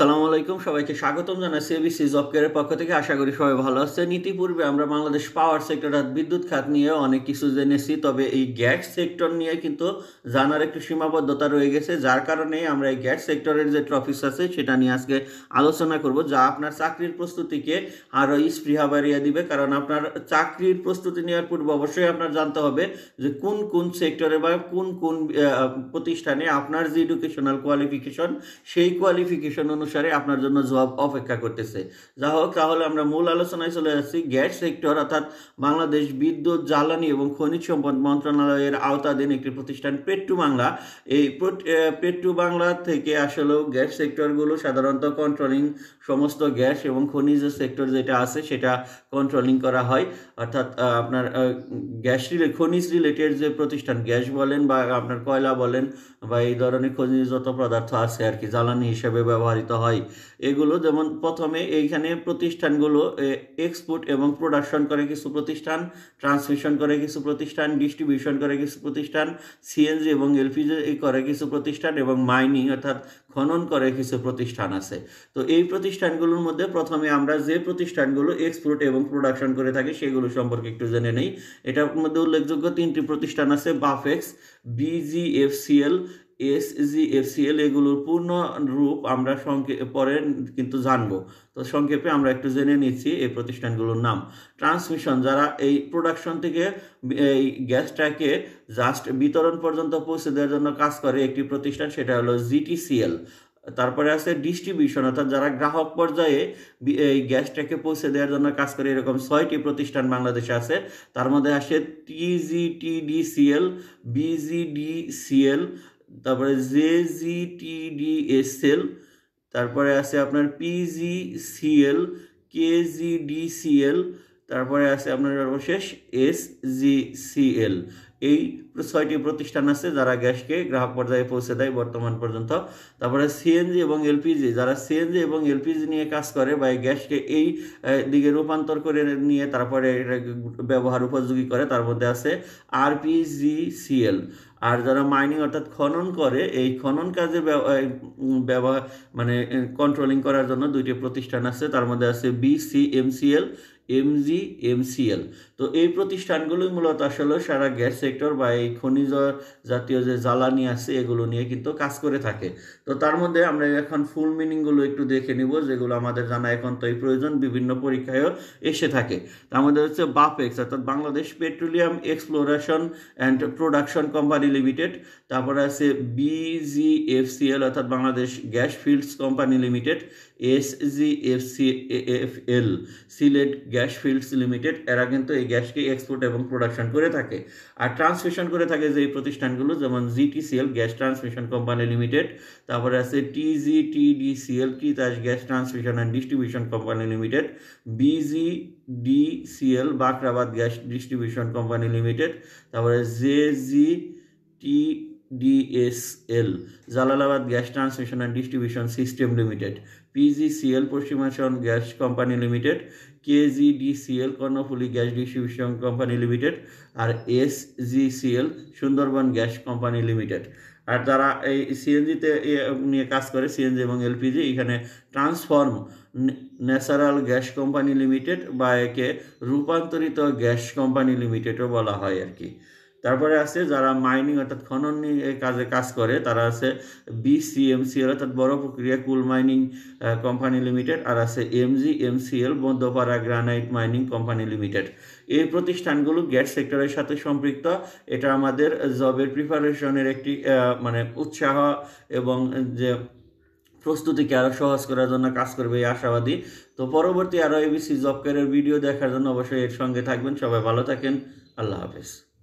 সালাম আলাইকুম সবাইকে স্বাগতম জানাচ্ছি এবিসি জব কেয়ারের পক্ষ থেকে আশা করি সবাই ভালো আছে নীতিপূর্বে আমরা বাংলাদেশ পাওয়ার সেক্টর আর বিদ্যুৎ খাত নিয়ে অনেক কিছু জেনেছি তবে এই গ্যাস সেক্টর নিয়ে কিন্তু জানার একটু সীমাবদ্ধতা রয়ে গেছে যার কারণে আমরা এই গ্যাস সেক্টরের যে ট্রফিস আছে সেটা নিয়ে আজকে আলোচনা করব যা আপনার চাকরির প্রস্তুতিকে আরও স্পৃহা বাড়িয়ে দিবে কারণ আপনার চাকরির প্রস্তুতি নেওয়ার পূর্বে অবশ্যই আপনার জানতে হবে যে কোন কোন সেক্টরে বা কোন কোন প্রতিষ্ঠানে আপনার যে এডুকেশনাল কোয়ালিফিকেশন সেই কোয়ালিফিকেশন অনুসারে আপনার জন্য জবাব অপেক্ষা করতেছে যা হোক তাহলে আমরা মূল আলোচনায় চলে যাচ্ছি গ্যাস সেক্টর অর্থাৎ বাংলাদেশ বিদ্যুৎ জ্বালানি এবং খনিজ সম্পদ মন্ত্রণালয়ের আওতাধীন একটি প্রতিষ্ঠান পেট্রু বাংলা এই পেট্রু বাংলা থেকে আসলেও গ্যাস সেক্টরগুলো সাধারণত কন্ট্রোলিং সমস্ত গ্যাস এবং খনিজ সেক্টর যেটা আছে সেটা কন্ট্রোলিং করা হয় অর্থাৎ আপনার গ্যাস রিলে খনিজ রিলেটেড যে প্রতিষ্ঠান গ্যাস বলেন বা আপনার কয়লা বলেন বা এই ধরনের খনিজ যত পদার্থ আছে আর কি জ্বালানি হিসেবে ব্যবহৃত হয় এগুলো যেমন প্রথমে এইখানে প্রতিষ্ঠানগুলো এক্সপোর্ট এবং প্রোডাকশন করে কিছু প্রতিষ্ঠান ট্রান্সমিশন করে কিছু প্রতিষ্ঠান ডিস্ট্রিবিউশন করে কিছু প্রতিষ্ঠান সিএনজি এবং এলপিজি করে কিছু প্রতিষ্ঠান এবং মাইনিং অর্থাৎ খনন করে কিছু প্রতিষ্ঠান আছে তো এই প্রতিষ্ঠানগুলোর মধ্যে প্রথমে আমরা যে প্রতিষ্ঠানগুলো এক্সপোর্ট এবং প্রোডাকশন করে থাকি সেগুলো সম্পর্কে একটু জেনে নেই এটার মধ্যে উল্লেখযোগ্য তিনটি প্রতিষ্ঠান আছে BAPEX BGFCL S G F C L এগুলোর পূর্ণ রূপ আমরা সংক্ষে পরে কিন্তু জানব তো সংক্ষেপে আমরা একটু জেনে নিচ্ছি এই প্রতিষ্ঠানগুলোর নাম ট্রান্সমিশন যারা এই প্রোডাকশন থেকে এই গ্যাসটাকে জাস্ট বিতরণ পর্যন্ত পৌঁছে দেওয়ার জন্য কাজ করে একটি প্রতিষ্ঠান সেটা হলো জিটিসিএল তারপরে আছে ডিস্ট্রিবিউশন অর্থাৎ যারা গ্রাহক পর্যায়ে এই গ্যাসটাকে পৌঁছে দেওয়ার জন্য কাজ করে এরকম ছয়টি প্রতিষ্ঠান বাংলাদেশে আছে তার মধ্যে আছে টিজিটিডিসিএল বিজিডিসিএল তারপরে J G T D S L তারপরে আছে আপনার পিজি সি এল তারপরে আছে আপনার সর্বশেষ এস জি সি এল এই ছয়টি প্রতিষ্ঠান আছে যারা গ্যাসকে গ্রাহক পর্যায়ে পৌঁছে দেয় বর্তমান পর্যন্ত তারপরে সিএনজি এবং এলপিজি যারা সিএনজি এবং এলপিজি নিয়ে কাজ করে বা গ্যাসকে এই দিকে রূপান্তর করে নিয়ে তারপরে ব্যবহার উপযোগী করে তার মধ্যে আছে আরপিজিসিএল আর যারা মাইনিং অর্থাৎ খনন করে এই খনন কাজে ব্যবহার মানে কন্ট্রোলিং করার জন্য দুইটি প্রতিষ্ঠান আছে তার মধ্যে আছে বিসিএমসিএল এমজি এমসিএল তো এই প্রতিষ্ঠানগুলোই মূলত আসলে সারা গ্যাস সেক্টর বা এই খনিজ জাতীয় যে জ্বালানি আছে এগুলো নিয়ে কিন্তু কাজ করে থাকে তো তার মধ্যে আমরা এখন ফুল মিনিংগুলো একটু দেখে নিব যেগুলো আমাদের জানা এখন তো এই প্রয়োজন বিভিন্ন পরীক্ষায়ও এসে থাকে তার মধ্যে হচ্ছে বাপেক্স অর্থাৎ Bangladesh petroleum exploration and production company limited তারপরে আছে বিজিএফসিএল অর্থাৎ Bangladesh gas fields company limited S G F C F L Sylhet gas fields limited এরা কিন্তু এই গ্যাসকে এক্সপোর্ট এবং প্রোডাকশন করে থাকে আর ট্রান্সমিশন করে থাকে যে প্রতিষ্ঠানগুলো যেমন GTCL gas transmission company limited তারপরে আছে TGTDCL Titas gas transmission and distribution company limited BG DCL Bakhrabad gas distribution company limited তারপরে JG T DSL Jalalabad gas transmission and distribution system limited PGCL Pashchimanchal gas company limited KGDCL Karnaphuli gas distribution company limited আর SGCL Sundarban gas company limited আর তারা এই সিএনজিতে নিয়ে কাজ করে CNG এবং এলপিজি এখানে transform natural gas company limited বা একে রূপান্তরিত গ্যাস কোম্পানি লিমিটেডও বলা হয় আর কি তারপরে আছে যারা মাইনিং অর্থাৎ খনন নিয়ে কাজে কাজ করে তারা আছে বিসিএমসিএল অর্থাৎ Barapukuria coal mining company limited আর আছে MG MCL Bandhpara granite mining company limited এই প্রতিষ্ঠানগুলো গ্যাস সেক্টরের সাথে সম্পৃক্ত এটা আমাদের জবের প্রিপারেশনের একটি মানে উৎসাহ এবং যে প্রস্তুতিকে আরও সহজ করার জন্য কাজ করবে এই আশাবাদী তো পরবর্তী আরও এবিসি জব কেয়ারের ভিডিও দেখার জন্য অবশ্যই এর সঙ্গে থাকবেন সবাই ভালো থাকেন আল্লাহ হাফেজ